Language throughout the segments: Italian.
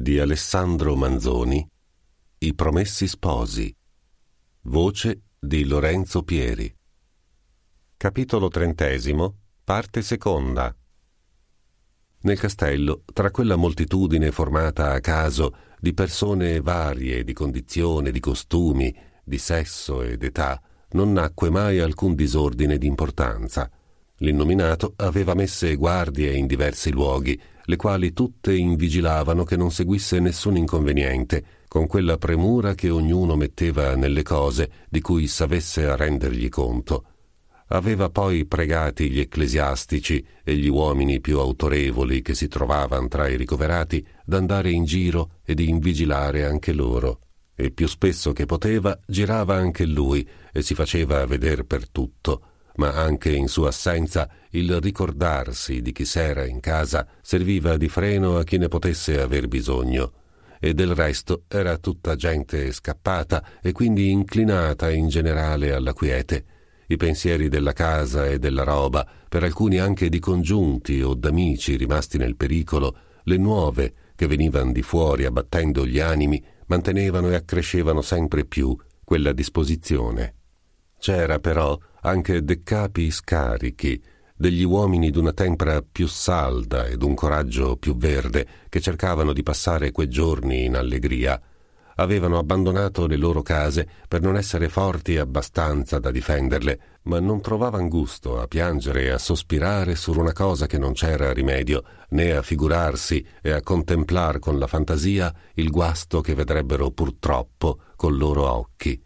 di Alessandro Manzoni, I Promessi Sposi, voce di Lorenzo Pieri. Capitolo trentesimo, parte seconda. Nel castello, tra quella moltitudine formata a caso di persone varie di condizione, di costumi, di sesso ed età, non nacque mai alcun disordine di importanza. L'innominato aveva messe guardie in diversi luoghi, le quali tutte invigilavano che non seguisse nessun inconveniente, con quella premura che ognuno metteva nelle cose di cui savesse a rendergli conto. Aveva poi pregati gli ecclesiastici e gli uomini più autorevoli che si trovavano tra i ricoverati d'andare in giro e di invigilare anche loro. E più spesso che poteva girava anche lui e si faceva vedere per tutto, ma anche in sua assenza il ricordarsi di chi s'era in casa serviva di freno a chi ne potesse aver bisogno. E del resto era tutta gente scappata e quindi inclinata in generale alla quiete. I pensieri della casa e della roba, per alcuni anche di congiunti o d'amici rimasti nel pericolo, le nuove che venivano di fuori abbattendo gli animi, mantenevano e accrescevano sempre più quella disposizione. C'era però anche decapi scarichi, degli uomini d'una tempra più salda e d'un coraggio più verde, che cercavano di passare quei giorni in allegria. Avevano abbandonato le loro case per non essere forti abbastanza da difenderle, ma non trovavan gusto a piangere e a sospirare su una cosa che non c'era rimedio, né a figurarsi e a contemplar con la fantasia il guasto che vedrebbero purtroppo col loro occhi.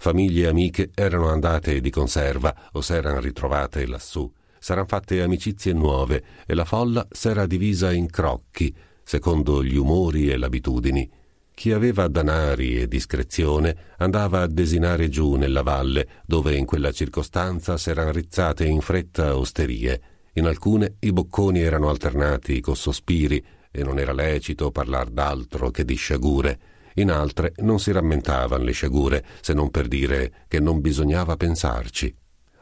Famiglie e amiche erano andate di conserva o s'eran ritrovate lassù. S'eran fatte amicizie nuove e la folla s'era divisa in crocchi, secondo gli umori e l'abitudini. Chi aveva danari e discrezione andava a desinare giù nella valle, dove in quella circostanza s'eran rizzate in fretta osterie. In alcune i bocconi erano alternati con sospiri e non era lecito parlar d'altro che di sciagure in altre non si rammentavano le sciagure, se non per dire che non bisognava pensarci.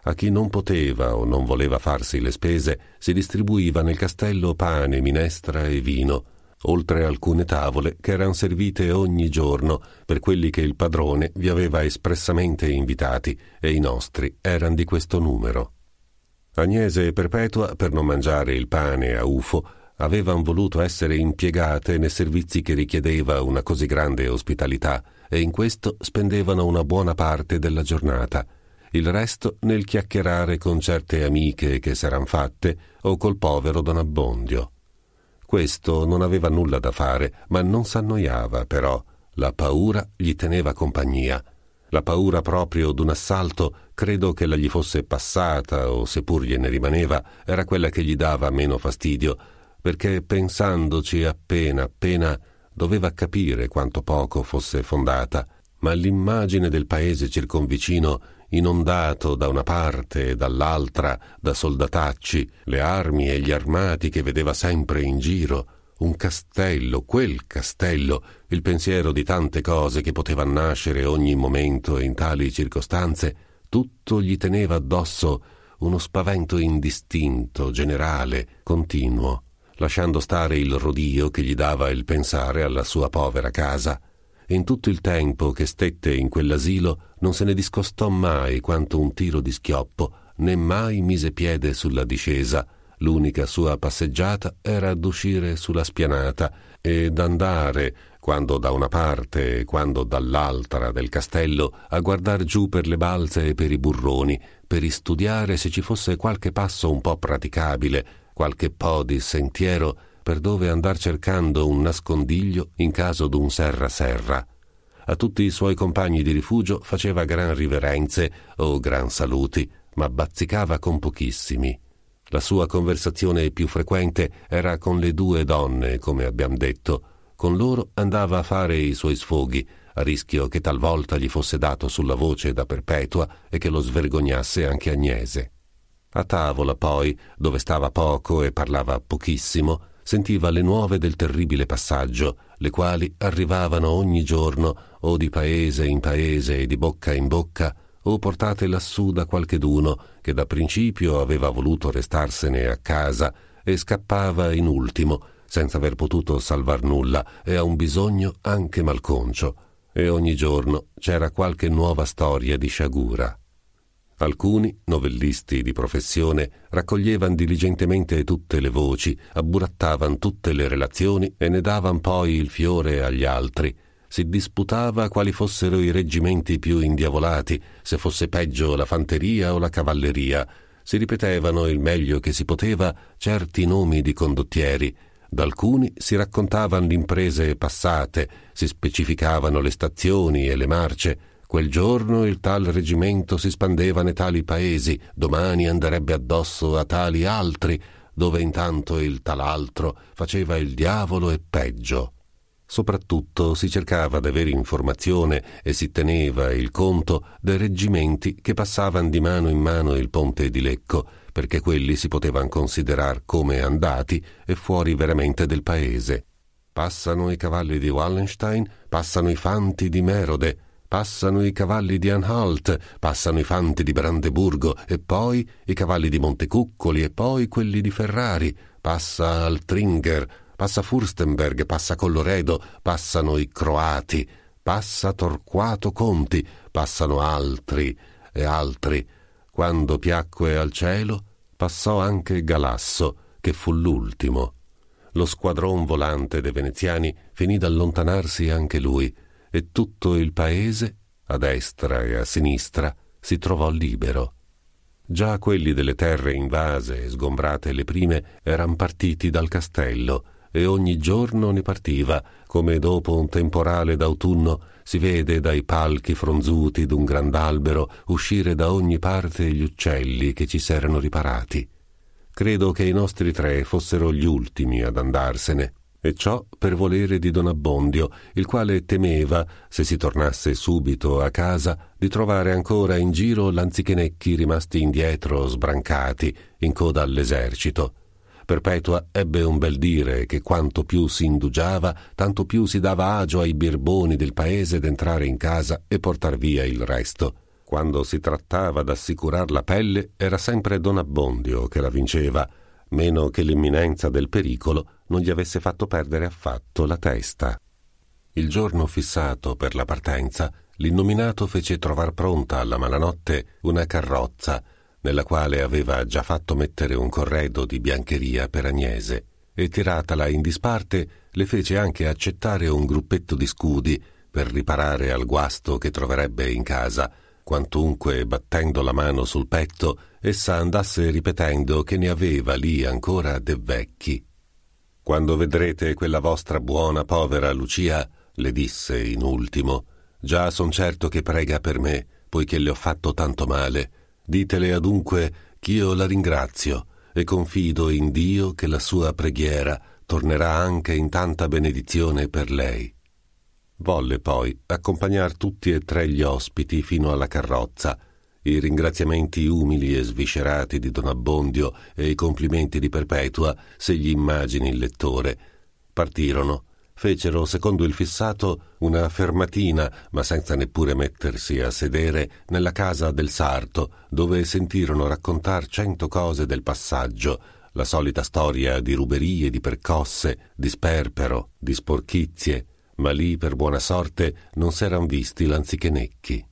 A chi non poteva o non voleva farsi le spese si distribuiva nel castello pane, minestra e vino, oltre alcune tavole che erano servite ogni giorno per quelli che il padrone vi aveva espressamente invitati e i nostri erano di questo numero. Agnese e Perpetua, per non mangiare il pane a ufo, avevano voluto essere impiegate nei servizi che richiedeva una così grande ospitalità e in questo spendevano una buona parte della giornata, il resto nel chiacchierare con certe amiche che s'eran fatte o col povero Don Abbondio. Questo non aveva nulla da fare, ma non s'annoiava però. La paura gli teneva compagnia. La paura proprio d'un assalto, credo che la gli fosse passata o seppur gliene rimaneva, era quella che gli dava meno fastidio, perché pensandoci appena appena doveva capire quanto poco fosse fondata, ma l'immagine del paese circonvicino inondato da una parte e dall'altra da soldatacci, le armi e gli armati che vedeva sempre in giro, un castello, quel castello, il pensiero di tante cose che poteva nascere ogni momento in tali circostanze, tutto gli teneva addosso uno spavento indistinto, generale, continuo lasciando stare il rodio che gli dava il pensare alla sua povera casa. In tutto il tempo che stette in quell'asilo non se ne discostò mai quanto un tiro di schioppo, né mai mise piede sulla discesa. L'unica sua passeggiata era d'uscire sulla spianata ed andare, quando da una parte e quando dall'altra del castello, a guardar giù per le balze e per i burroni, per istudiare se ci fosse qualche passo un po' praticabile, qualche po' di sentiero per dove andar cercando un nascondiglio in caso d'un serra-serra. A tutti i suoi compagni di rifugio faceva gran riverenze o gran saluti, ma bazzicava con pochissimi. La sua conversazione più frequente era con le due donne, come abbiamo detto. Con loro andava a fare i suoi sfoghi, a rischio che talvolta gli fosse dato sulla voce da perpetua e che lo svergognasse anche Agnese. A tavola, poi, dove stava poco e parlava pochissimo, sentiva le nuove del terribile passaggio, le quali arrivavano ogni giorno, o di paese in paese e di bocca in bocca, o portate lassù da qualcheduno che da principio aveva voluto restarsene a casa e scappava in ultimo, senza aver potuto salvar nulla e a un bisogno anche malconcio. E ogni giorno c'era qualche nuova storia di sciagura. Alcuni, novellisti di professione, raccoglievan diligentemente tutte le voci, abburattavan tutte le relazioni e ne davan poi il fiore agli altri. Si disputava quali fossero i reggimenti più indiavolati, se fosse peggio la fanteria o la cavalleria. Si ripetevano il meglio che si poteva certi nomi di condottieri, da alcuni si raccontavano le imprese passate, si specificavano le stazioni e le marce, Quel giorno il tal reggimento si spandeva nei tali paesi, domani anderebbe addosso a tali altri, dove intanto il tal altro faceva il diavolo e peggio. Soprattutto si cercava d'avere informazione e si teneva il conto dei reggimenti che passavano di mano in mano il ponte di Lecco, perché quelli si potevano considerare come andati e fuori veramente del paese. Passano i cavalli di Wallenstein, passano i fanti di Merode, passano i cavalli di Anhalt, passano i fanti di Brandeburgo e poi i cavalli di Montecuccoli e poi quelli di Ferrari, passa Altringer, passa Furstenberg, passa Colloredo, passano i croati, passa Torquato Conti, passano altri e altri. Quando piacque al cielo, passò anche Galasso, che fu l'ultimo. Lo squadron volante dei veneziani finì d'allontanarsi anche lui, e tutto il paese, a destra e a sinistra, si trovò libero. Già quelli delle terre invase e sgombrate le prime eran partiti dal castello e ogni giorno ne partiva, come dopo un temporale d'autunno si vede dai palchi fronzuti d'un grand'albero uscire da ogni parte gli uccelli che ci s'erano riparati. Credo che i nostri tre fossero gli ultimi ad andarsene, e ciò per volere di Don Abbondio, il quale temeva, se si tornasse subito a casa, di trovare ancora in giro lanzichenecchi rimasti indietro, sbrancati, in coda all'esercito. Perpetua ebbe un bel dire che quanto più si indugiava, tanto più si dava agio ai birboni del paese d'entrare in casa e portar via il resto. Quando si trattava d'assicurar la pelle, era sempre Don Abbondio che la vinceva, meno che l'imminenza del pericolo non gli avesse fatto perdere affatto la testa. Il giorno fissato per la partenza, l'innominato fece trovar pronta alla malanotte una carrozza nella quale aveva già fatto mettere un corredo di biancheria per Agnese e tiratala in disparte le fece anche accettare un gruppetto di scudi per riparare al guasto che troverebbe in casa, quantunque battendo la mano sul petto essa andasse ripetendo che ne aveva lì ancora de vecchi quando vedrete quella vostra buona povera Lucia, le disse in ultimo, già son certo che prega per me, poiché le ho fatto tanto male. Ditele adunque ch'io la ringrazio e confido in Dio che la sua preghiera tornerà anche in tanta benedizione per lei. Volle poi accompagnar tutti e tre gli ospiti fino alla carrozza i ringraziamenti umili e sviscerati di Don Abbondio e i complimenti di Perpetua, se gli immagini il lettore. Partirono, fecero, secondo il fissato, una fermatina, ma senza neppure mettersi a sedere, nella casa del sarto, dove sentirono raccontar cento cose del passaggio, la solita storia di ruberie, di percosse, di sperpero, di sporchizie, ma lì per buona sorte non s'eran visti lanzichenecchi.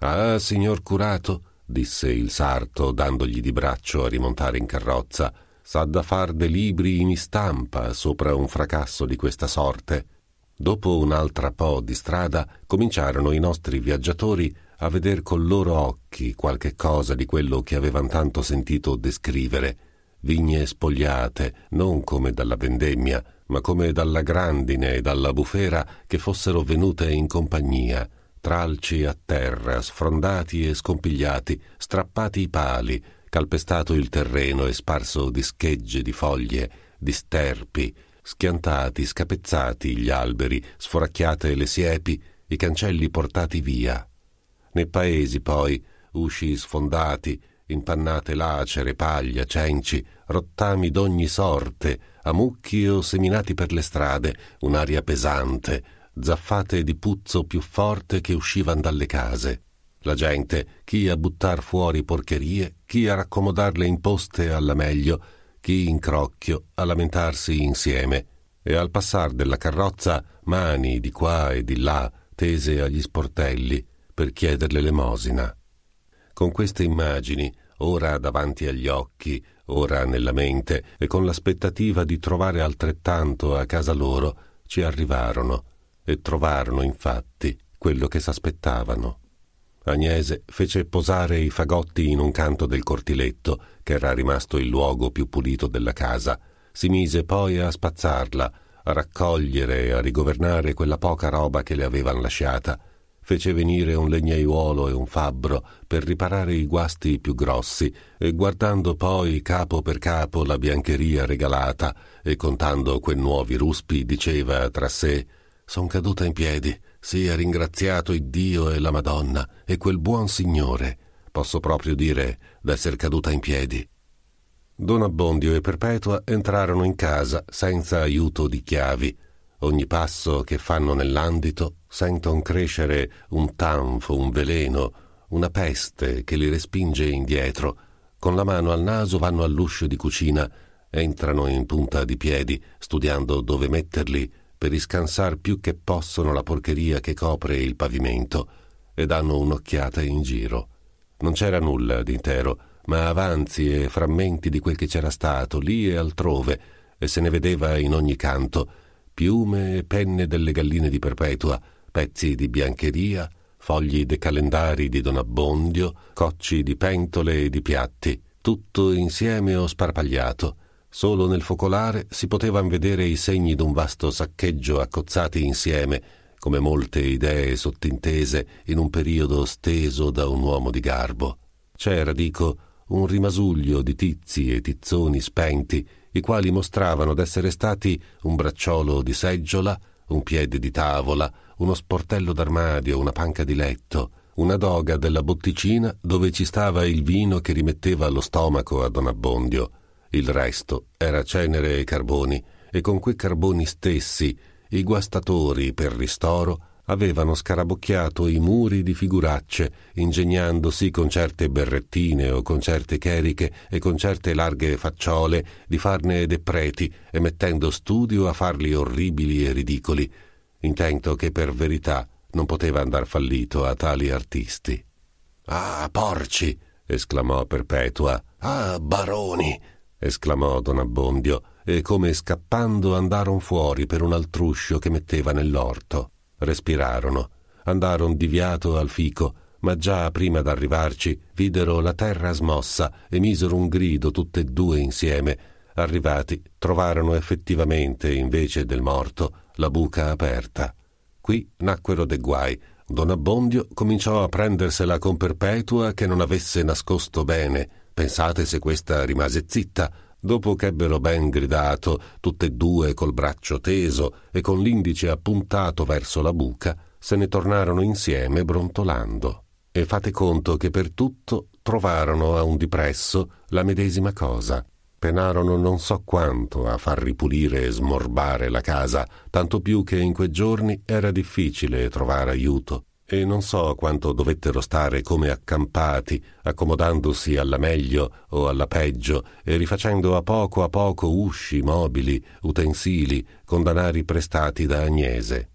Ah, signor curato, disse il sarto, dandogli di braccio a rimontare in carrozza. S'ha da far dei libri in istampa sopra un fracasso di questa sorte. Dopo un'altra po' di strada cominciarono i nostri viaggiatori a veder col loro occhi qualche cosa di quello che avevan tanto sentito descrivere. Vigne spogliate, non come dalla vendemmia, ma come dalla grandine e dalla bufera che fossero venute in compagnia stralci a terra, sfrondati e scompigliati, strappati i pali, calpestato il terreno e sparso di schegge, di foglie, di sterpi, schiantati, scapezzati gli alberi, sforacchiate le siepi, i cancelli portati via. Nei paesi poi, usci sfondati, impannate lacere, paglia, cenci, rottami d'ogni sorte, a mucchi o seminati per le strade, un'aria pesante, zaffate di puzzo più forte che uscivan dalle case. La gente, chi a buttar fuori porcherie, chi a raccomodar le imposte alla meglio, chi in crocchio a lamentarsi insieme. E al passar della carrozza, mani di qua e di là tese agli sportelli per chieder l'elemosina. Con queste immagini, ora davanti agli occhi, ora nella mente, e con l'aspettativa di trovare altrettanto a casa loro, ci arrivarono e trovarono infatti quello che s'aspettavano. Agnese fece posare i fagotti in un canto del cortiletto, che era rimasto il luogo più pulito della casa, si mise poi a spazzarla, a raccogliere e a rigovernare quella poca roba che le avevano lasciata, fece venire un legnaiuolo e un fabbro per riparare i guasti più grossi e guardando poi capo per capo la biancheria regalata e contando quei nuovi ruspi diceva tra sé Son caduta in piedi. Sia ha ringraziato Iddio e la Madonna e quel buon Signore. Posso proprio dire d'esser caduta in piedi. Don Abbondio e Perpetua entrarono in casa senza aiuto di chiavi. Ogni passo che fanno nell'andito senton crescere un tanfo, un veleno, una peste che li respinge indietro. Con la mano al naso vanno all'uscio di cucina, entrano in punta di piedi, studiando dove metterli per riscansar più che possono la porcheria che copre il pavimento e danno un'occhiata in giro. Non c'era nulla d'intero, ma avanzi e frammenti di quel che c'era stato lì e altrove, e se ne vedeva in ogni canto piume e penne delle galline di Perpetua, pezzi di biancheria, fogli de calendari di Don Abbondio, cocci di pentole e di piatti, tutto insieme o sparpagliato Solo nel focolare si potevano vedere i segni d'un vasto saccheggio accozzati insieme, come molte idee sottintese in un periodo steso da un uomo di garbo. C'era, dico, un rimasuglio di tizi e tizzoni spenti, i quali mostravano d'essere stati un bracciolo di seggiola, un piede di tavola, uno sportello d'armadio, una panca di letto, una doga della botticina dove ci stava il vino che rimetteva lo stomaco a Don Abbondio, il resto era cenere e carboni, e con quei carboni stessi i guastatori, per ristoro, avevano scarabocchiato i muri di figuracce, ingegnandosi con certe berrettine o con certe cheriche e con certe larghe facciole di farne dei preti e mettendo studio a farli orribili e ridicoli, intento che per verità non poteva andar fallito a tali artisti. Ah, porci! esclamò Perpetua. Ah, baroni! esclamò don Abbondio, e come scappando andarono fuori per un altruscio che metteva nell'orto. Respirarono, andarono di viato al fico, ma già prima d'arrivarci videro la terra smossa e misero un grido tutte e due insieme. Arrivati, trovarono effettivamente, invece del morto, la buca aperta. Qui nacquero dei guai. Don Abbondio cominciò a prendersela con Perpetua che non avesse nascosto bene, Pensate se questa rimase zitta, dopo che ebbero ben gridato, tutte e due col braccio teso e con l'indice appuntato verso la buca, se ne tornarono insieme brontolando. E fate conto che per tutto trovarono a un dipresso la medesima cosa. Penarono non so quanto a far ripulire e smorbare la casa, tanto più che in quei giorni era difficile trovare aiuto e non so quanto dovettero stare come accampati, accomodandosi alla meglio o alla peggio e rifacendo a poco a poco usci, mobili, utensili, con danari prestati da Agnese.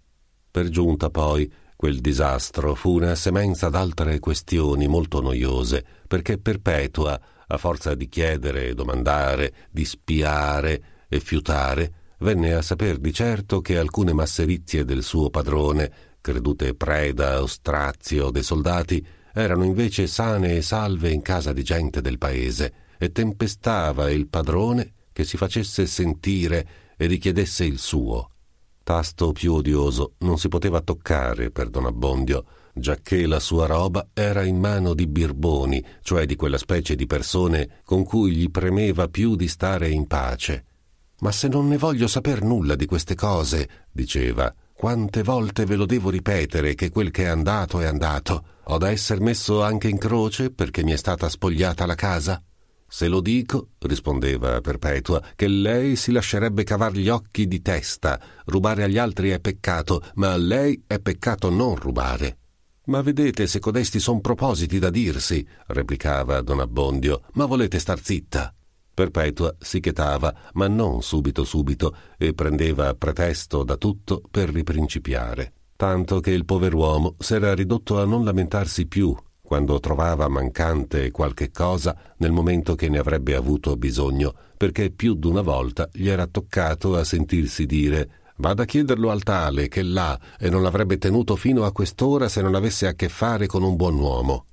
Per giunta poi quel disastro fu una semenza d'altre questioni molto noiose, perché perpetua, a forza di chiedere, e domandare, di spiare e fiutare, venne a saper di certo che alcune masserizie del suo padrone credute preda o strazio dei soldati, erano invece sane e salve in casa di gente del paese e tempestava il padrone che si facesse sentire e richiedesse il suo. Tasto più odioso non si poteva toccare per Don Abbondio, giacché la sua roba era in mano di birboni, cioè di quella specie di persone con cui gli premeva più di stare in pace. Ma se non ne voglio saper nulla di queste cose, diceva, quante volte ve lo devo ripetere che quel che è andato è andato. Ho da esser messo anche in croce perché mi è stata spogliata la casa? Se lo dico, rispondeva Perpetua, che lei si lascerebbe cavar gli occhi di testa. Rubare agli altri è peccato, ma a lei è peccato non rubare. Ma vedete se codesti son propositi da dirsi, replicava don Abbondio, ma volete star zitta. Perpetua si chetava, ma non subito subito, e prendeva pretesto da tutto per riprincipiare. Tanto che il pover'uomo s'era ridotto a non lamentarsi più quando trovava mancante qualche cosa nel momento che ne avrebbe avuto bisogno, perché più d'una volta gli era toccato a sentirsi dire Vada a chiederlo al tale che là e non l'avrebbe tenuto fino a quest'ora se non avesse a che fare con un buon uomo.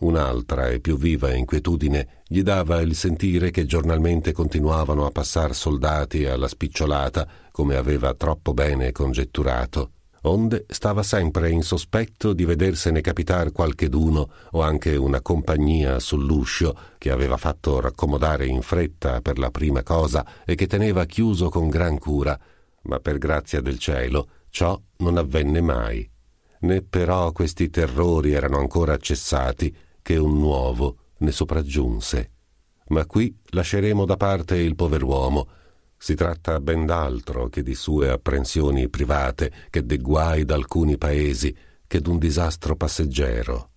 Un'altra e più viva inquietudine gli dava il sentire che giornalmente continuavano a passar soldati alla spicciolata, come aveva troppo bene congetturato. Onde stava sempre in sospetto di vedersene capitar qualcheduno o anche una compagnia sull'uscio che aveva fatto raccomodare in fretta per la prima cosa e che teneva chiuso con gran cura, ma per grazia del cielo ciò non avvenne mai. Né però questi terrori erano ancora cessati che un nuovo ne sopraggiunse. Ma qui lasceremo da parte il pover'uomo. Si tratta ben d'altro che di sue apprensioni private, che di guai da alcuni paesi, che d'un disastro passeggero.